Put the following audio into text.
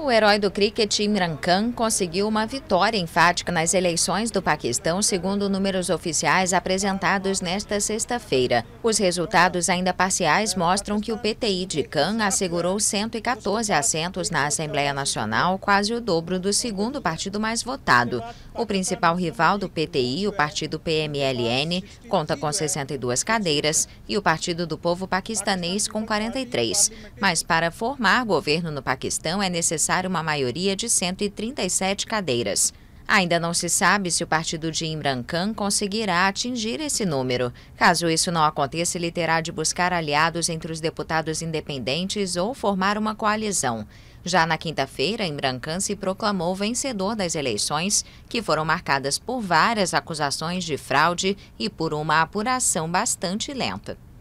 O herói do cricket Imran Khan conseguiu uma vitória enfática nas eleições do Paquistão, segundo números oficiais apresentados nesta sexta-feira. Os resultados ainda parciais mostram que o PTI de Khan assegurou 114 assentos na Assembleia Nacional, quase o dobro do segundo partido mais votado. O principal rival do PTI, o partido PMLN, conta com 62 cadeiras e o Partido do Povo Paquistanês com 43. Mas para formar governo no Paquistão é necessário alcançar uma maioria de 137 cadeiras. Ainda não se sabe se o partido de Imran Khan conseguirá atingir esse número. Caso isso não aconteça, ele terá de buscar aliados entre os deputados independentes ou formar uma coalizão. Já na quinta-feira, Imran Khan se proclamou vencedor das eleições, que foram marcadas por várias acusações de fraude e por uma apuração bastante lenta.